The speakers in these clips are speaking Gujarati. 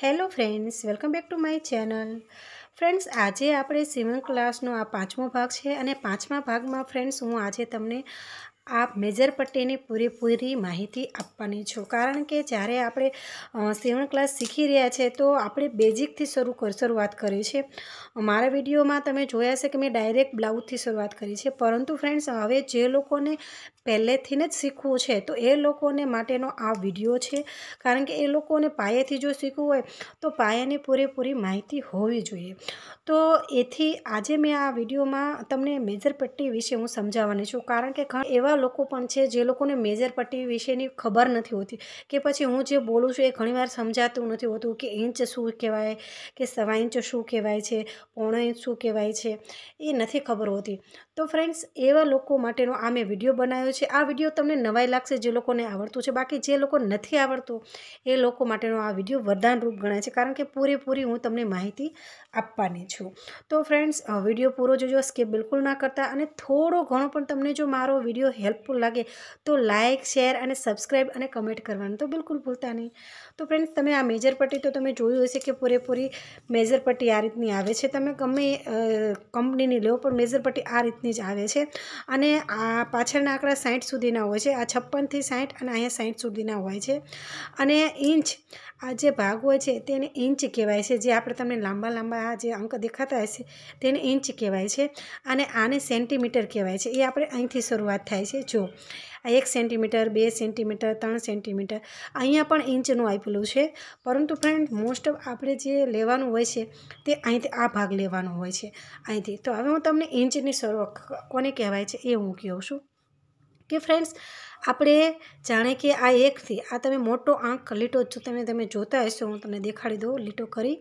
hello friends welcome back to my channel friends આજે આપણે સિવિંગ ક્લાસનો આ પાંચમો ભાગ છે અને પાંચમા ભાગમાં ફ્રેન્ડ્સ હું આજે તમને આપ મેજર પટ્ટીની પૂરેપૂરી માહિતી આપવાની છો કારણ કે જ્યારે આપણે સેવન ક્લાસ શીખી રહ્યા છે તો આપણે બેઝિકથી શરૂ શરૂઆત કરી છે મારા વિડીયોમાં તમે જોયા છે કે મેં ડાયરેક્ટ બ્લાઉઝથી શરૂઆત કરી છે પરંતુ ફ્રેન્ડ્સ હવે જે લોકોને પહેલેથી જ શીખવું છે તો એ લોકોને માટેનો આ વિડીયો છે કારણ કે એ લોકોને પાયેથી જો શીખવું હોય તો પાયાની પૂરેપૂરી માહિતી હોવી જોઈએ તો એથી આજે મેં આ વિડીયોમાં તમને મેજર પટ્ટી વિશે હું સમજાવવાની છું કારણ કે ઘણા એવા લોકો પણ છે જે લોકોને મેજરપટ્ટી વિશેની ખબર નથી હોતી કે પછી હું જે બોલું છું એ ઘણીવાર સમજાતું નથી હોતું કે ઇંચ શું કહેવાય કે સવા ઇંચ શું કહેવાય છે પોણા ઇંચ શું કહેવાય છે એ નથી ખબર હોતી તો ફ્રેન્ડ્સ એવા લોકો માટેનો આ મેં વિડીયો બનાવ્યો છે આ વિડીયો તમને નવાઈ લાગશે જે લોકોને આવડતું છે બાકી જે લોકો નથી આવડતું એ લોકો માટેનો આ વિડીયો વરદાનરૂપ ગણાય છે કારણ કે પૂરેપૂરી હું તમને માહિતી આપવાની છું તો ફ્રેન્ડ્સ વિડીયો પૂરો જોજો સ્કીપ બિલકુલ ના કરતા અને થોડો ઘણો પણ તમને જો મારો વિડીયો હેલ્પફુલ લાગે તો લાઇક શેર અને સબસ્ક્રાઈબ અને કમેન્ટ કરવાનું તો બિલકુલ ભૂલતા નહીં તો ફ્રેન્ડ્સ તમે આ મેજર પટ્ટી તો તમે જોયું હશે કે પૂરેપૂરી મેજર પટ્ટી આ રીતની આવે છે તમે ગમે કંપનીની લો પણ મેજર પટ્ટી આ રીતની જ આવે છે અને આ પાછળના આંકડા સાઠ સુધીના હોય છે આ છપ્પનથી સાઠ અને અહીંયા સાઠ સુધીના હોય છે અને ઇંચ આ જે ભાગ હોય છે તેને ઇંચ કહેવાય છે જે આપણે તમને લાંબા લાંબા જે અંક દેખાતા હશે તેને ઇંચ કહેવાય છે અને આને સેન્ટીમીટર કહેવાય છે એ આપણે અહીંથી શરૂઆત થાય છે છે જો આ એક સેન્ટીમીટર બે સેન્ટીમીટર ત્રણ સેન્ટીમીટર અહીંયા પણ ઇંચનું આપેલું છે પરંતુ ફ્રેન્ડ મોસ્ટ ઓફ આપણે જે લેવાનું હોય છે તે અહીંથી આ ભાગ લેવાનો હોય છે અહીંથી તો હવે હું તમને ઇંચની શરૂઆત કોને કહેવાય છે એ હું કહું છું કે ફ્રેન્ડ્સ આપણે જાણે કે આ એકથી આ તમે મોટો આંક લીટો જો તમે તમે જોતા હશો હું તમને દેખાડી દઉં લીટો કરી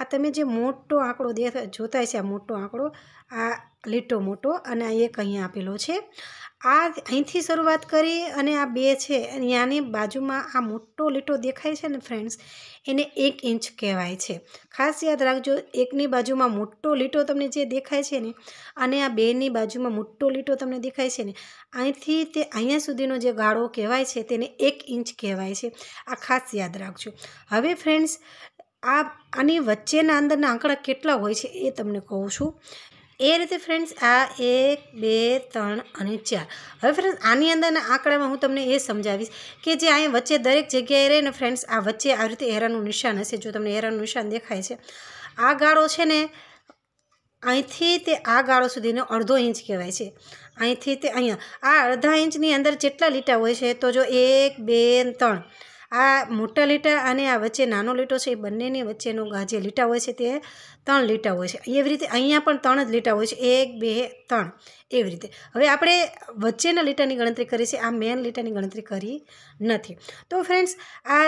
આ તમે જે મોટો આંકડો દે જોતા હશે આ મોટો આંકડો આ લીટો મોટો અને આ એક અહીંયા આપેલો છે આ અહીંથી શરૂઆત કરી અને આ બે છે અહીંયાની બાજુમાં આ મોટો લીટો દેખાય છે ને ફ્રેન્ડ્સ એને એક ઇંચ કહેવાય છે ખાસ યાદ રાખજો એકની બાજુમાં મોટો લીટો તમને જે દેખાય છે ને અને આ બેની બાજુમાં મોટો લીટો તમને દેખાય છે ને અહીંથી તે અહીંયા સુધીનો જે ગાળો કહેવાય છે તેને એક ઇંચ કહેવાય છે આ ખાસ યાદ રાખજો હવે ફ્રેન્ડ્સ આ આની વચ્ચેના અંદરના આંકડા કેટલા હોય છે એ તમને કહું છું એ રીતે ફ્રેન્ડ્સ આ એક બે ત્રણ અને ચાર હવે ફ્રેન્ડ્સ આની અંદરના આંકડામાં હું તમને એ સમજાવીશ કે જે અહીંયા વચ્ચે દરેક જગ્યાએ રહીને ફ્રેન્ડ્સ આ વચ્ચે આ રીતે હેરાનું નિશાન હશે જો તમને એરાનું નિશાન દેખાય છે આ ગાળો છે ને અહીંથી તે આ ગાળો સુધીનો અડધો ઇંચ કહેવાય છે અહીંથી તે અહીંયા આ અડધા ઇંચની અંદર જેટલા લીટા હોય છે તો જો એક બે ત્રણ આ મોટા લીટા અને આ વચ્ચે નાનો લીટો છે એ બંનેની વચ્ચેનો જે લીટા હોય છે તે ત્રણ લીટા હોય છે એવી રીતે અહીંયા પણ ત્રણ જ લીટા હોય છે એક બે ત્રણ એવી રીતે હવે આપણે વચ્ચેના લીટાની ગણતરી કરી છે આ મેન લીટાની ગણતરી કરી નથી તો ફ્રેન્ડ્સ આ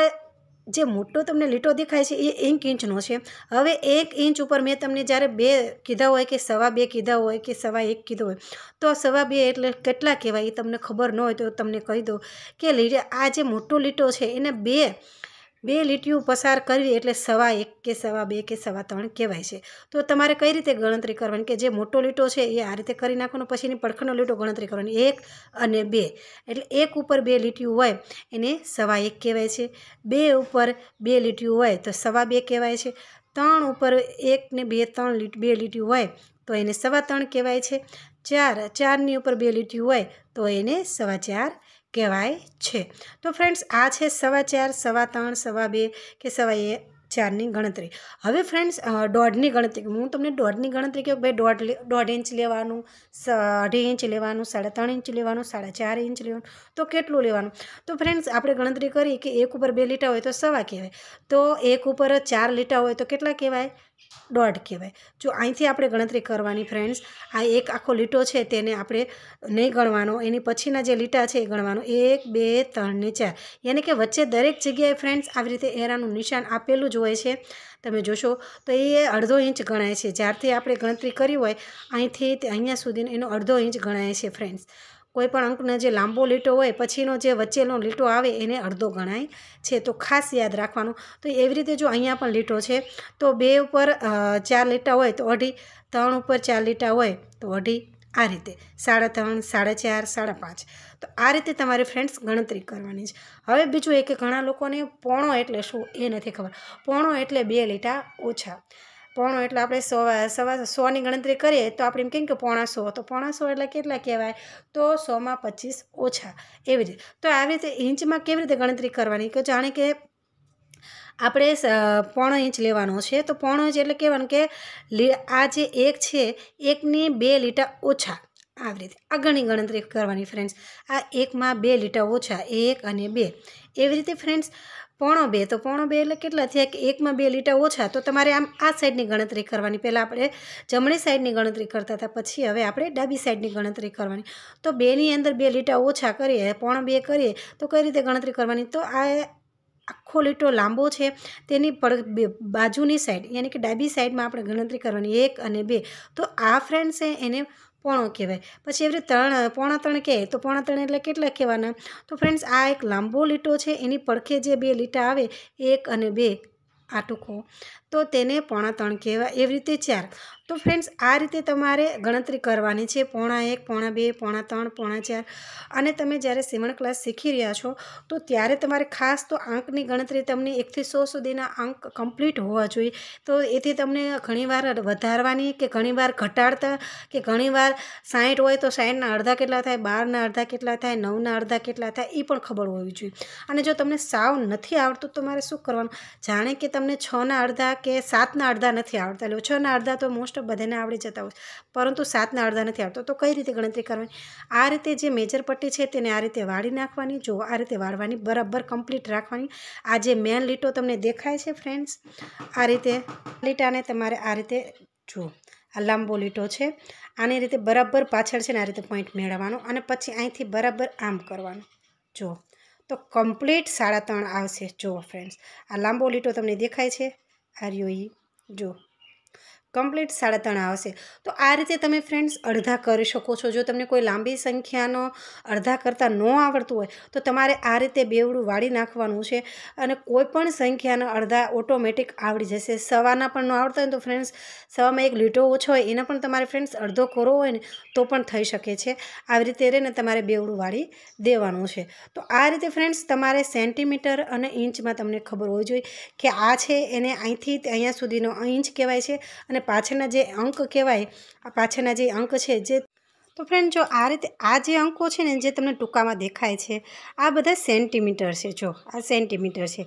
જે મોટો તમને લીટો દેખાય છે એ એક ઇંચનો છે હવે એક ઇંચ ઉપર મેં તમને જ્યારે બે કીધા હોય કે સવા બે કીધા હોય કે સવા એક કીધો હોય તો સવા બે એટલે કેટલા કહેવાય એ તમને ખબર ન હોય તો તમને કહી દો કે લીટે આ જે મોટો લીટો છે એને બે બે લીટીઓ પસાર કરવી એટલે સવા એક કે સવા બે કે સવા ત્રણ કહેવાય છે તો તમારે કઈ રીતે ગણતરી કરવાની કે જે મોટો લીટો છે એ આ રીતે કરી નાખવાનો પછી એની પડખનો લીટો ગણતરી કરવાની એક અને બે એટલે એક ઉપર બે લીટીઓ હોય એને સવા એક કહેવાય છે બે ઉપર બે લીટીઓ હોય તો સવા બે કહેવાય છે ત્રણ ઉપર એક ને બે ત્રણ લીટ બે લીટીઓ હોય તો એને સવા ત્રણ કહેવાય છે ચાર ચારની ઉપર બે લીટીઓ હોય તો એને સવા ચાર કહેવાય છે તો ફ્રેન્ડ્સ આ છે સવા ચાર સવા ત્રણ સવા બે કે સવા ચારની ગણતરી હવે ફ્રેન્ડ્સ દોઢની ગણતરી હું તમને દોઢની ગણતરી કે ભાઈ દોઢ દોઢ ઇંચ લેવાનું અઢી ઇંચ લેવાનું સાડા ત્રણ ઇંચ લેવાનું સાડા ચાર ઇંચ લેવાનું તો કેટલું લેવાનું તો ફ્રેન્ડ્સ આપણે ગણતરી કરી કે એક ઉપર બે લીટા હોય તો સવા કહેવાય તો એક ઉપર ચાર લીટા હોય તો કેટલા કહેવાય દોઢ કહેવાય જો અહીંથી આપણે ગણતરી કરવાની ફ્રેન્ડ્સ આ એક આખો લીટો છે તેને આપણે નહીં ગણવાનો એની પછીના જે લીટા છે એ ગણવાનો એક બે ત્રણ ને ચાર યાની કે વચ્ચે દરેક જગ્યાએ ફ્રેન્ડ્સ આવી રીતે એરાનું નિશાન આપેલું જ હોય છે તમે જોશો તો એ અડધો ઇંચ ગણાય છે જ્યારથી આપણે ગણતરી કરી હોય અહીંથી અહીંયા સુધી એનો અડધો ઇંચ ગણાય છે ફ્રેન્ડ્સ કોઈપણ અંકનો જે લાંબો લીટો હોય પછીનો જે વચ્ચેનો લીટો આવે એને અડધો ગણાય છે તો ખાસ યાદ રાખવાનું તો એવી રીતે જો અહીંયા પણ લીટો છે તો બે ઉપર ચાર લીટા હોય તો અઢી ત્રણ ઉપર ચાર લીટા હોય તો અઢી આ રીતે સાડા ત્રણ સાડા ચાર સાડા પાંચ તો આ રીતે તમારે ફ્રેન્ડ્સ ગણતરી કરવાની છે હવે બીજું એ કે ઘણા લોકોને પોણો એટલે શું એ નથી ખબર પોણો એટલે બે લીટા ઓછા પોણો એટલે આપણે સવા સવા સોની ગણતરી કરીએ તો આપણે એમ કેમ કે પોણા સો તો પોણા સો એટલે કેટલા કહેવાય તો સોમાં પચીસ ઓછા એવી રીતે તો આવી રીતે ઇંચમાં કેવી રીતે ગણતરી કરવાની કે જાણે કે આપણે પોણો ઇંચ લેવાનો છે તો પોણો ઇંચ એટલે કહેવાનું કે આ જે એક છે એકની બે લીટા ઓછા આવી રીતે આગળની ગણતરી કરવાની ફ્રેન્ડ્સ આ એકમાં બે લીટા ઓછા એક અને બે એવી રીતે ફ્રેન્ડ્સ પોણો બે તો પોણો બે એટલે કેટલા થયા કે એકમાં બે લીટા ઓછા તો તમારે આમ આ સાઈડની ગણતરી કરવાની પહેલાં આપણે જમણી સાઈડની ગણતરી કરતા હતા પછી હવે આપણે ડાબી સાઈડની ગણતરી કરવાની તો બેની અંદર બે લીટા ઓછા કરીએ પોણો બે કરીએ તો કઈ રીતે ગણતરી કરવાની તો આ આખો લીટો લાંબો છે તેની પડ બાજુની સાઈડ યાની કે ડાબી સાઈડમાં આપણે ગણતરી કરવાની એક અને બે તો આ ફ્રેન્ડ છે એને પોણો કહેવાય પછી એવી રીતે ત્રણ પોણા ત્રણ કહે તો પોણા ત્રણ એટલે કેટલા કહેવાના તો ફ્રેન્ડ્સ આ એક લાંબો લીટો છે એની પડખે જે બે લીટા આવે એક અને બે આ ટૂંકો તો તેને પોણા ત્રણ કહેવાય એવી રીતે ચાર તો ફ્રેન્ડ્સ આ રીતે તમારે ગણતરી કરવાની છે પોણા એક પોણા બે પોણા ત્રણ પોણા ચાર અને તમે જ્યારે સીમણ ક્લાસ શીખી રહ્યા છો તો ત્યારે તમારે ખાસ તો આંકની ગણતરી તમને એકથી સો સુધીના આંક કમ્પ્લીટ હોવા જોઈએ તો એથી તમને ઘણીવાર વધારવાની કે ઘણીવાર ઘટાડતા કે ઘણીવાર સાઠ હોય તો સાઠના અડધા કેટલા થાય બારના અડધા કેટલા થાય નવના અડધા કેટલા થાય એ પણ ખબર હોવી જોઈએ અને જો તમને સાવ નથી આવડતું તો મારે શું કરવાનું જાણે કે તમને છના અડધા કે સાતના અડધા નથી આવડતા એટલે છના અડધા તો મોસ્ટ ઓફ બધાને આવડી જતા હોય પરંતુ સાતના અડધા નથી આવડતો તો કઈ રીતે ગણતરી કરવાની આ રીતે જે મેજર પટ્ટી છે તેને આ રીતે વાળી નાખવાની જો આ રીતે વાળવાની બરાબર કમ્પ્લીટ રાખવાની આ જે મેન લીટો તમને દેખાય છે ફ્રેન્ડ્સ આ રીતે લીટાને તમારે આ રીતે જુઓ આ લાંબો લીટો છે આની રીતે બરાબર પાછળ છે ને આ રીતે પોઈન્ટ મેળવવાનો અને પછી અહીંથી બરાબર આમ કરવાનું જુઓ તો કમ્પ્લીટ સાડા ત્રણ આવશે જુઓ ફ્રેન્ડ્સ આ લાંબો લીટો તમને દેખાય છે આ રહ્યો એ જો કમ્પ્લીટ સાડા ત્રણ આવશે તો આ રીતે તમે ફ્રેન્ડ્સ અડધા કરી શકો છો જો તમને કોઈ લાંબી સંખ્યાનો અડધા કરતાં ન આવડતું હોય તો તમારે આ રીતે બેવડું વાળી નાખવાનું છે અને કોઈપણ સંખ્યાના અડધા ઓટોમેટિક આવડી જશે સવાના પણ ન આવડતા હોય તો ફ્રેન્ડ્સ સવામાં એક લીટો ઓછો હોય એના પણ તમારે ફ્રેન્ડ્સ અડધો કરવો હોય ને તો પણ થઈ શકે છે આવી રીતે રહીને તમારે બેવડું વાળી દેવાનું છે તો આ રીતે ફ્રેન્ડ્સ તમારે સેન્ટીમીટર અને ઇંચમાં તમને ખબર હોવી જોઈએ કે આ છે એને અહીંથી અહીંયા સુધીનો ઇંચ કહેવાય છે અને પાછળના જે અંક કહેવાય આ પાછળના જે અંક છે જે તો ફ્રેન્ડ જો આ રીતે આ જે અંકો છે ને જે તમને ટૂંકામાં દેખાય છે આ બધા સેન્ટીમીટર છે જો આ સેન્ટીમીટર છે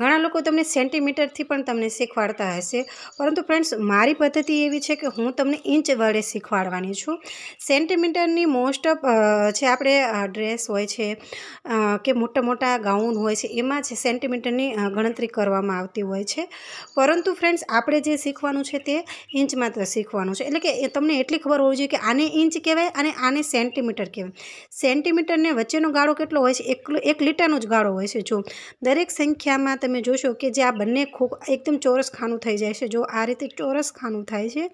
ઘણા લોકો તમને સેન્ટીમીટરથી પણ તમને શીખવાડતા હશે પરંતુ ફ્રેન્ડ્સ મારી પદ્ધતિ એવી છે કે હું તમને ઇંચ વડે શીખવાડવાની છું સેન્ટીમીટરની મોસ્ટ ઓફ છે આપણે ડ્રેસ હોય છે કે મોટા મોટા ગાઉન હોય છે એમાં જ સેન્ટીમીટરની ગણતરી કરવામાં આવતી હોય છે પરંતુ ફ્રેન્ડ્સ આપણે જે શીખવાનું છે તે ઇંચ માત્ર શીખવાનું છે એટલે કે તમને એટલી ખબર હોવી જોઈએ કે આને ઇંચ કહેવાય કહેવાય અને આને સેન્ટીમીટર કહેવાય સેન્ટીમીટરને વચ્ચેનો ગાળો કેટલો હોય છે એકલો એક લીટાનો જ ગાળો હોય છે જો દરેક સંખ્યામાં તમે જોશો કે જે આ બંને ખૂબ એકદમ ચોરસ ખાનું થઈ જાય છે જો આ રીતે ચોરસ ખાનું થાય છે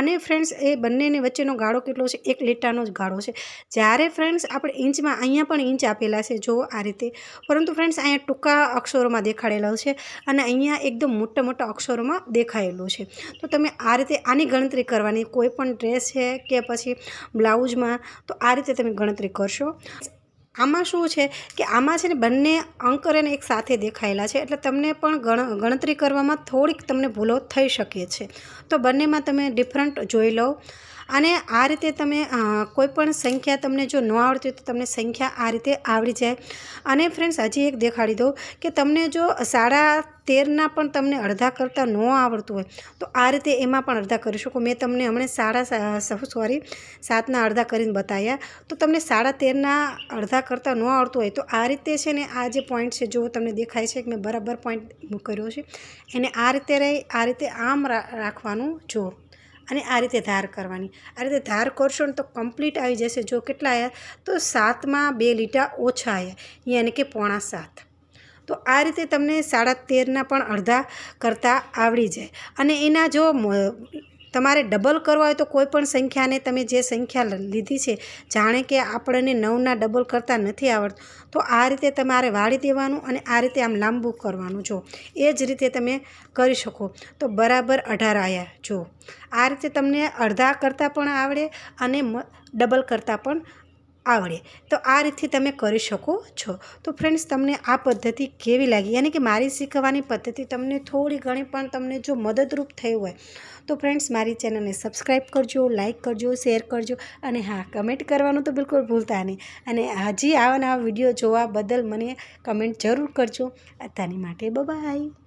અને ફ્રેન્ડ્સ એ બંનેને વચ્ચેનો ગાળો કેટલો છે એક લીટાનો જ ગાળો છે જ્યારે ફ્રેન્ડ્સ આપણે ઇંચમાં અહીંયા પણ ઇંચ આપેલા છે જો આ રીતે પરંતુ ફ્રેન્ડ્સ અહીંયા ટૂંકા અક્ષરોમાં દેખાડેલો છે અને અહીંયા એકદમ મોટા મોટા અક્ષરોમાં દેખાયેલું છે તો તમે આ રીતે આની ગણતરી કરવાની કોઈ પણ ડ્રેસ છે કે પછી બ્લાઉઝમાં તો આ રીતે તમે ગણતરી કરશો આમાં શું છે કે આમાં છે ને બંને અંક અને એક સાથે દેખાયેલા છે એટલે તમને પણ ગણ ગણતરી કરવામાં થોડીક તમને ભૂલો થઈ શકે છે તો બંનેમાં તમે ડિફરન્ટ જોઈ લો અને આ રીતે તમે કોઈપણ સંખ્યા તમને જો ન આવડતી હોય તો તમને સંખ્યા આ રીતે આવડી જાય અને ફ્રેન્ડ્સ હજી એક દેખાડી દઉં કે તમને જો સાડા તેરના પણ તમને અડધા કરતાં ન આવડતું હોય તો આ રીતે એમાં પણ અડધા કરી શકો મેં તમને હમણાં સાડા સોરી સાતના અડધા કરીને બતાવ્યા તો તમને સાડા તેરના અડધા કરતાં ન આવડતું હોય તો આ રીતે છે ને આ જે પોઈન્ટ છે જો તમને દેખાય છે કે મેં બરાબર પોઈન્ટ કર્યો છે એને આ રીતે રહી આ રીતે આમ રાખવાનું જો અને આ રીતે ધાર કરવાની આ રીતે ધાર કરશો ને તો કમ્પ્લીટ આવી જશે જો કેટલા આવ્યા તો સાતમાં બે લીટા ઓછા આવ્યા યાની કે પોણા સાત તો આ રીતે તમને સાડા તેરના પણ અડધા કરતાં આવડી જાય અને એના જો તમારે ડબલ કરવા હોય તો કોઈ પણ સંખ્યાને તમે જે સંખ્યા લીધી છે જાણે કે આપણને નવના ડબલ કરતાં નથી આવડતું તો આ રીતે તમારે વાળી દેવાનું અને આ રીતે આમ લાંબુ કરવાનું જો એ જ રીતે તમે કરી શકો તો બરાબર અઢાર આવ્યા જો આ રીતે તમને અડધા કરતાં પણ આવડે અને ડબલ કરતાં પણ આવડે તો આ રીતે તમે કરી શકો છો તો ફ્રેન્ડ્સ તમને આ પદ્ધતિ કેવી લાગી યાની કે મારી શીખવાની પદ્ધતિ તમને થોડી ઘણી પણ તમને જો મદદરૂપ થઈ હોય તો ફ્રેન્ડ્સ મારી ચેનલને સબસ્ક્રાઈબ કરજો લાઇક કરજો શેર કરજો અને હા કમેન્ટ કરવાનું તો બિલકુલ ભૂલતા નહીં અને હજી આવા નવા વિડીયો જોવા બદલ મને કમેન્ટ જરૂર કરજો અત્યારની માટે બબાય